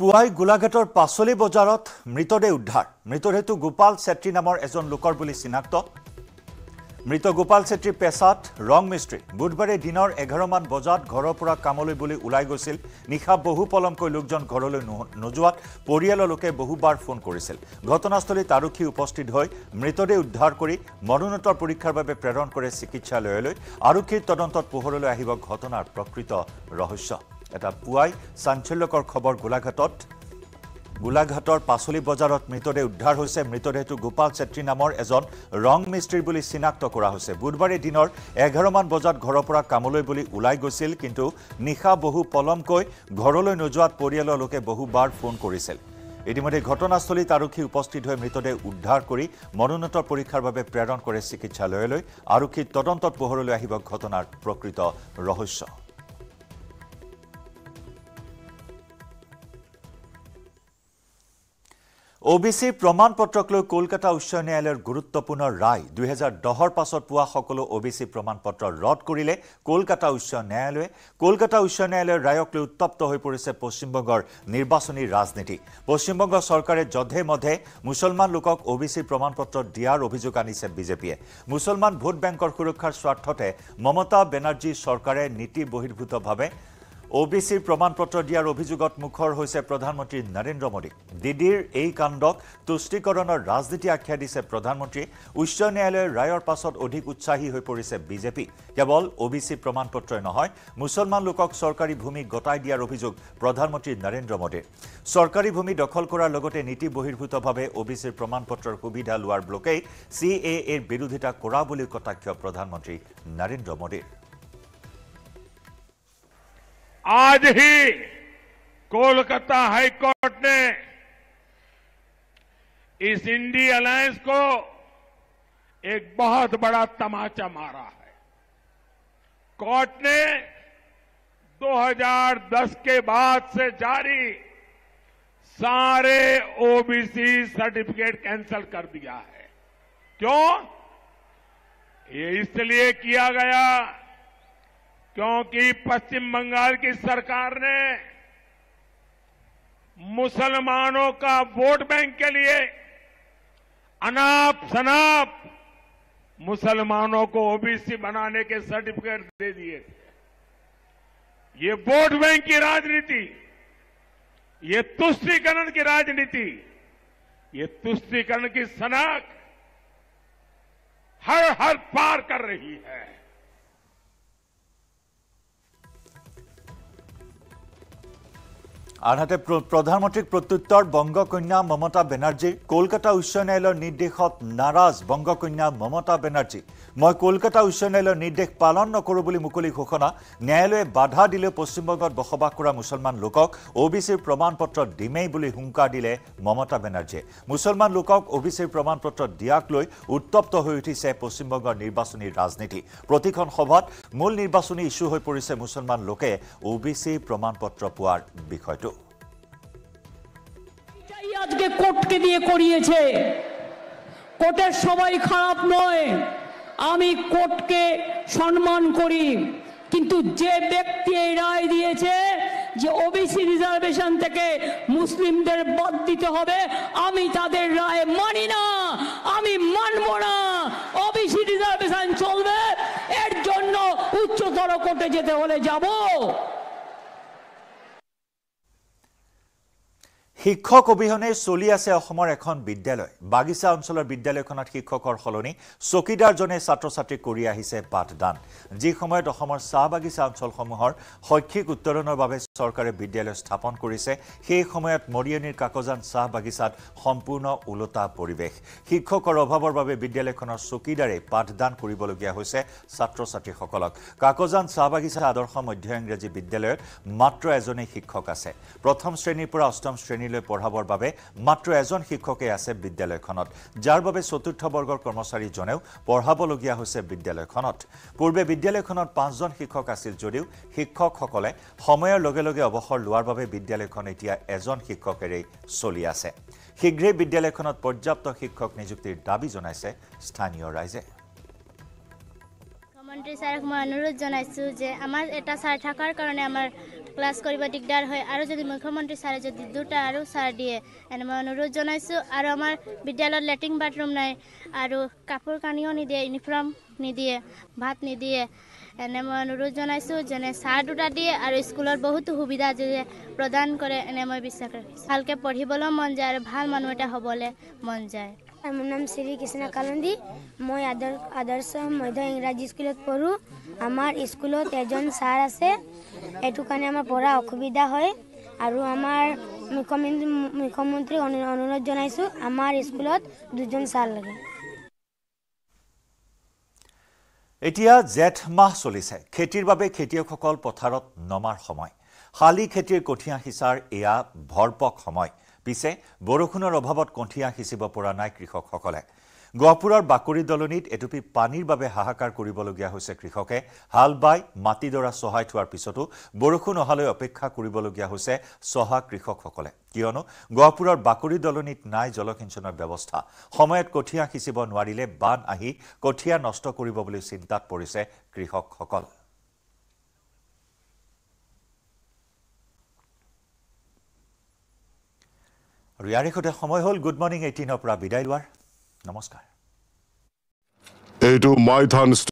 পুৱাই গোলাঘাটৰ পাচলি বজাৰত মৃতদেহ উদ্ধাৰ মৃতদেহটো গোপাল ছেত্ৰী নামৰ এজন লোকৰ বুলি চিনাক্ত মৃত গোপাল ছেত্ৰীৰ পেচাত ৰং মিস্ত্ৰী বুধবাৰে দিনৰ এঘাৰমান বজাত ঘৰৰ পৰা কামলৈ বুলি ওলাই গৈছিল নিশা বহু পলমকৈ লোকজন ঘৰলৈ নোযোৱাত পৰিয়ালৰ লোকে বহুবাৰ ফোন কৰিছিল ঘটনাস্থলীত আৰক্ষী উপস্থিত হৈ মৃতদেহ উদ্ধাৰ কৰি মনোনতৰ পৰীক্ষাৰ বাবে প্ৰেৰণ কৰে চিকিৎসালয়লৈ আৰক্ষীৰ তদন্তত পোহৰলৈ আহিব ঘটনাৰ প্ৰকৃত ৰহস্য এটা পুৱাই চাঞ্চল্যকৰ খবৰ গোলাঘাটত গোলাঘাটৰ পাচলি বজাৰত মৃতদেহ উদ্ধাৰ হৈছে মৃতদেহটো গোপাল চেত্ৰী নামৰ এজন ৰং মিস্ত্ৰী বুলি চিনাক্ত কৰা হৈছে বুধবাৰে দিনৰ এঘাৰমান বজাত ঘৰৰ পৰা কামলৈ বুলি ওলাই গৈছিল কিন্তু নিশা বহু পলমকৈ ঘৰলৈ নোযোৱাত পৰিয়ালৰ লোকে বহুবাৰ ফোন কৰিছিল ইতিমধ্যে ঘটনাস্থলীত আৰক্ষী উপস্থিত হৈ মৃতদেহ উদ্ধাৰ কৰি মনোনত পৰীক্ষাৰ বাবে প্ৰেৰণ কৰে চিকিৎসালয়লৈ আৰক্ষীৰ তদন্তত পোহৰলৈ আহিব ঘটনাৰ প্ৰকৃত ৰহস্য OBC প্ৰমাণ পত্ৰক লৈ কলকাতা উচ্চ ন্যায়ালয়ৰ গুৰুত্বপূৰ্ণ ৰায় 2010ৰ পাছত পোৱা সকলো OBC প্ৰমাণ পত্ৰ ৰদ কৰিলে কলকাতা উচ্চ ন্যায়ালয়ে কলকাতা উচ্চ ন্যায়ালয়ৰ ৰায়ক লৈ উত্তপ্ত হৈ পৰিছে পশ্চিমবংগৰ নিৰ্বাচনী ৰাজনীতি পশ্চিমবংগ চৰকাৰে জধে মধে মুছলমান লোকক OBC প্ৰমাণ পত্ৰ দিয়াৰ অভিযোগ আনিছে বিজেপিয়ে মুছলমান ভোট বেংকৰ সুৰক্ষাৰ স্বাৰ্থতে মমতা বেনাৰ্জী চৰকাৰে নীতি বহিৰ্ভূতভাৱে অ' বি চিৰ প্ৰমাণ পত্ৰ দিয়াৰ অভিযোগত মুখৰ হৈছে প্ৰধানমন্ত্ৰী নৰেন্দ্ৰ মোদী দিদিৰ এই কাণ্ডক তুষ্টিকৰণৰ ৰাজনীতি আখ্যা দিছে প্ৰধানমন্ত্ৰী উচ্চ ন্যায়ালয়ৰ ৰায়ৰ পাছত অধিক উৎসাহী হৈ পৰিছে বিজেপি কেৱল অ' বি চি প্ৰমাণ পত্ৰই নহয় মুছলমান লোকক চৰকাৰী ভূমি গতাই দিয়াৰ অভিযোগ প্ৰধানমন্ত্ৰী নৰেন্দ্ৰ মোদীৰ চৰকাৰী ভূমি দখল কৰাৰ লগতে নীতি বহিৰ্ভূতভাৱে অ' বি চিৰ প্ৰমাণ পত্ৰৰ সুবিধা লোৱাৰ ব্লকেই চি এ এৰ বিৰোধিতা কৰা বুলি কটাক্ষ প্ৰধানমন্ত্ৰী নৰেন্দ্ৰ মোদীৰ आज ही कोलकाता हाईकोर्ट ने इस इंडी अलायंस को एक बहुत बड़ा तमाचा मारा है कोर्ट ने 2010 के बाद से जारी सारे ओबीसी सर्टिफिकेट कैंसिल कर दिया है क्यों ये इसलिए किया गया क्योंकि पश्चिम बंगाल की सरकार ने मुसलमानों का वोट बैंक के लिए अनाप शनाप मुसलमानों को ओबीसी बनाने के सर्टिफिकेट दे दिए थे ये वोट बैंक की राजनीति ये तुष्टीकरण की राजनीति ये तुष्टीकरण की सनाख हर हर पार कर रही है আনহাতে প্ৰধানমন্ত্ৰীক প্ৰত্যুত্তৰ বংগ কন্যা মমতা বেনাৰ্জী কলকাতা উচ্চ ন্যায়ালয়ৰ নিৰ্দেশত নাৰাজ বংগ কন্যা মমতা বেনাৰ্জী মই কলকাতা উচ্চ ন্যায়ালয়ৰ নিৰ্দেশ পালন নকৰোঁ বুলি মুকলি ঘোষণা ন্যায়ালয়ে বাধা দিলেও পশ্চিমবংগত বসবাস কৰা মুছলমান লোকক অ' বি চিৰ প্ৰমাণ পত্ৰ দিমেই বুলি হুংকাৰ দিলে মমতা বেনাৰ্জীয়ে মুছলমান লোকক অ' বি চিৰ প্ৰমাণ পত্ৰ দিয়াক লৈ উত্তপ্ত হৈ উঠিছে পশ্চিমবংগৰ নিৰ্বাচনী ৰাজনীতি প্ৰতিখন সভাত মূল নিৰ্বাচনী ইছ্যু হৈ পৰিছে মুছলমান লোকে অ' বি চিৰ প্ৰমাণ পত্ৰ পোৱাৰ বিষয়টো আজকে কোর্টকে দিয়ে করিয়েছে কোর্টের সবাই খারাপ নয় আমি কোর্টকে সম্মান করি কিন্তু যে ব্যক্তি এই রায় দিয়েছে যে ওবিসি রিজার্ভেশন থেকে মুসলিমদের বাদ দিতে হবে আমি তাদের রায় মানি না আমি মানব না ওবিসি রিজার্ভেশন চলবে এর জন্য উচ্চতর কোর্টে যেতে হলে যাবো শিক্ষক অবিহনে চলি আছে অসমৰ এখন বিদ্যালয় বাগিচা অঞ্চলৰ বিদ্যালয়খনত শিক্ষকৰ সলনি চকীদাৰজনে ছাত্ৰ ছাত্ৰীক কৰি আহিছে পাঠদান যি সময়ত অসমৰ চাহ বাগিচা অঞ্চলসমূহৰ শৈক্ষিক উত্তৰণৰ বাবে চৰকাৰে বিদ্যালয় স্থাপন কৰিছে সেই সময়ত মৰিয়নিৰ কাকজান চাহ বাগিচাত সম্পূৰ্ণ ওলোটা পৰিৱেশ শিক্ষকৰ অভাৱৰ বাবে বিদ্যালয়খনৰ চকীদাৰে পাঠদান কৰিবলগীয়া হৈছে ছাত্ৰ ছাত্ৰীসকলক কাকজান চাহ বাগিচা আদৰ্শ মধ্য ইংৰাজী বিদ্যালয়ত মাত্ৰ এজনেই শিক্ষক আছে প্ৰথম শ্ৰেণীৰ পৰা অষ্টম শ্ৰেণীৰ শ্ৰেণীলৈ পঢ়াবৰ বাবে মাত্ৰ এজন শিক্ষকে আছে বিদ্যালয়খনত যাৰ বাবে চতুৰ্থ বৰ্গৰ কৰ্মচাৰীজনেও পঢ়াবলগীয়া হৈছে বিদ্যালয়খনত পূৰ্বে বিদ্যালয়খনত পাঁচজন শিক্ষক আছিল যদিও শিক্ষকসকলে সময়ৰ লগে লগে অৱসৰ লোৱাৰ বাবে বিদ্যালয়খন এতিয়া এজন শিক্ষকেৰেই চলি আছে শীঘ্ৰেই বিদ্যালয়খনত পৰ্যাপ্ত শিক্ষক নিযুক্তিৰ দাবী জনাইছে স্থানীয় ৰাইজে মন্ত্ৰী ছাৰক মই অনুৰোধ জনাইছোঁ যে আমাৰ এটা ছাৰ থকাৰ কাৰণে আমাৰ ক্লাছ কৰিব দিগদাৰ হয় আৰু যদি মুখ্যমন্ত্ৰী ছাৰে যদি দুটা আৰু ছাৰ দিয়ে এনে মই অনুৰোধ জনাইছোঁ আৰু আমাৰ বিদ্যালয়ত লেট্ৰিন বাথৰুম নাই আৰু কাপোৰ কানিও নিদিয়ে ইউনিফৰ্ম নিদিয়ে ভাত নিদিয়ে এনে মই অনুৰোধ জনাইছোঁ যেনে ছাৰ দুটা দিয়ে আৰু স্কুলত বহুতো সুবিধা যদি প্ৰদান কৰে এনে মই বিশ্বাস ভালকৈ পঢ়িবলৈও মন যায় আৰু ভাল মানুহ এটা হ'বলৈ মন যায় মোৰ নাম শ্ৰী কৃষ্ণা কালন্দী মই আদৰ্শ মধ্য ইংৰাজী স্কুলত পঢ়োঁ আমাৰ স্কুলত এজন ছাৰ আছে এইটো কাৰণে আমাৰ পঢ়া অসুবিধা হয় আৰু আমাৰ মুখ্যমন্ত্ৰী মুখ্যমন্ত্ৰীক অনুৰোধ জনাইছোঁ আমাৰ স্কুলত দুজন ছাৰ লাগে এতিয়া জেঠ মাহ চলিছে খেতিৰ বাবে খেতিয়কসকল পথাৰত নমাৰ সময় শালি খেতিৰ কঠীয়া সিঁচাৰ এয়া ভৰপক সময় পিছে বৰষুণৰ অভাৱত কঠীয়া সিঁচিব পৰা নাই কৃষকসকলে গহপুৰৰ বাকৰি দলনিত এটুপি পানীৰ বাবে হাহাকাৰ কৰিবলগীয়া হৈছে কৃষকে হাল বাই মাটিডৰা চহাই থোৱাৰ পিছতো বৰষুণ অহালৈ অপেক্ষা কৰিবলগীয়া হৈছে চহা কৃষকসকলে কিয়নো গহপুৰৰ বাকৰি দলনিত নাই জলসিঞ্চনৰ ব্যৱস্থা সময়ত কঠীয়া সিঁচিব নোৱাৰিলে বান আহি কঠীয়া নষ্ট কৰিব বুলি চিন্তাত পৰিছে কৃষকসকল আৰু ইয়াৰে সৈতে সময় হ'ল গুড মৰ্ণিং এইটিনৰ পৰা বিদায় লোৱাৰ নমস্কাৰ এইটো মাইথান